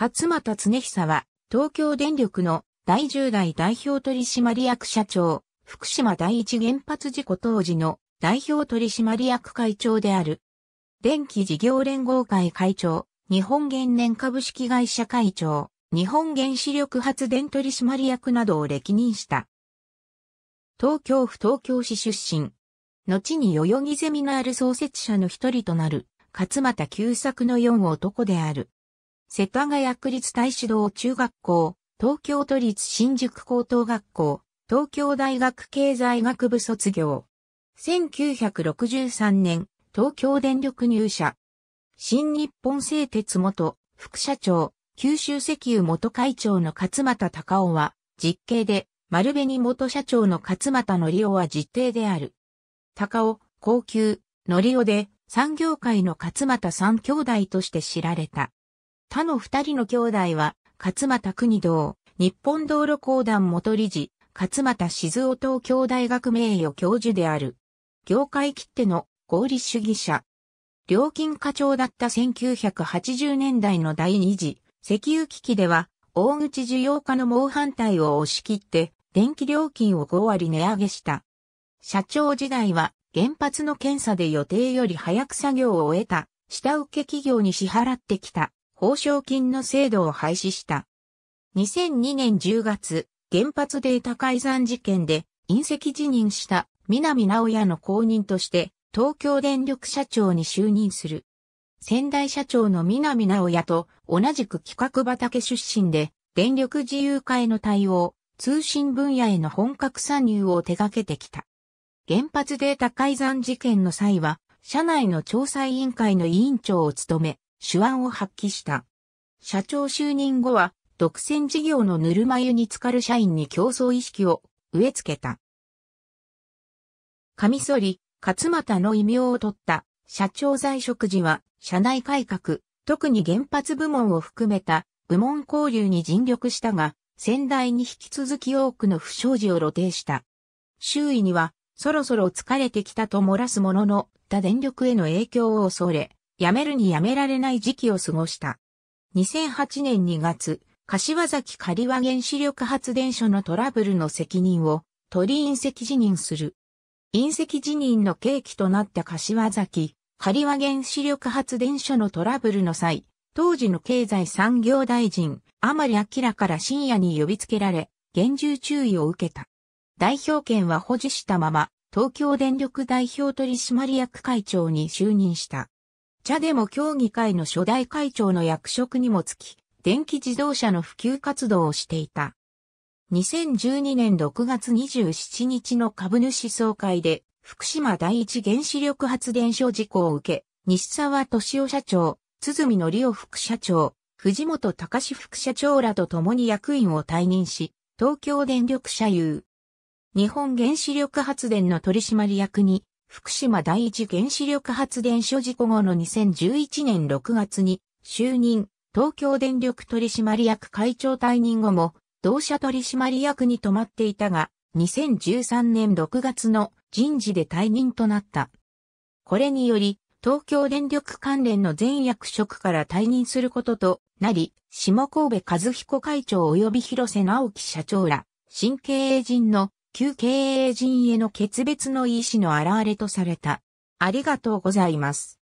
勝又恒久は、東京電力の第10代代表取締役社長、福島第一原発事故当時の代表取締役会長である。電気事業連合会会長、日本原燃株式会社会長、日本原子力発電取締役などを歴任した。東京府東京市出身。後に代々木ゼミナール創設者の一人となる、勝又久作の4男である。世田谷区立大使堂中学校、東京都立新宿高等学校、東京大学経済学部卒業。1963年、東京電力入社。新日本製鉄元、副社長、九州石油元会長の勝又隆夫は、実刑で、丸紅元社長の勝又則夫は実定である。隆夫、高級、則夫で、産業界の勝又三兄弟として知られた。他の二人の兄弟は、勝又国道、日本道路公団元理事、勝又静夫東京大学名誉教授である。業界切手の合理主義者。料金課長だった1980年代の第二次石油危機では、大口需要化の猛反対を押し切って、電気料金を5割値上げした。社長時代は、原発の検査で予定より早く作業を終えた、下請け企業に支払ってきた。報奨金の制度を廃止した。2002年10月、原発データ改ざん事件で隕石辞任した南直也の後任として東京電力社長に就任する。仙台社長の南直也と同じく企画畑出身で電力自由化への対応、通信分野への本格参入を手掛けてきた。原発データ改ざん事件の際は、社内の調査委員会の委員長を務め、手腕を発揮した。社長就任後は、独占事業のぬるま湯に浸かる社員に競争意識を植え付けた。カミソリ、勝又の異名を取った社長在職時は社内改革、特に原発部門を含めた部門交流に尽力したが、先代に引き続き多くの不祥事を露呈した。周囲には、そろそろ疲れてきたと漏らすものの、他電力への影響を恐れ、辞めるに辞められない時期を過ごした。2008年2月、柏崎刈羽原子力発電所のトラブルの責任をり隕石辞任する。隕石辞任の契機となった柏崎刈羽原子力発電所のトラブルの際、当時の経済産業大臣、甘利明から深夜に呼びつけられ、厳重注意を受けた。代表権は保持したまま、東京電力代表取締役会長に就任した。茶でも協議会の初代会長の役職にもつき、電気自動車の普及活動をしていた。2012年6月27日の株主総会で、福島第一原子力発電所事故を受け、西沢敏夫社長、鼓のりお副社長、藤本隆副社長らと共に役員を退任し、東京電力社有。日本原子力発電の取締役に福島第一原子力発電所事故後の2011年6月に就任、東京電力取締役会長退任後も、同社取締役に泊まっていたが、2013年6月の人事で退任となった。これにより、東京電力関連の全役職から退任することとなり、下神戸和彦会長及び広瀬直樹社長ら、新経営陣の旧経営陣への決別の意思の表れとされた。ありがとうございます。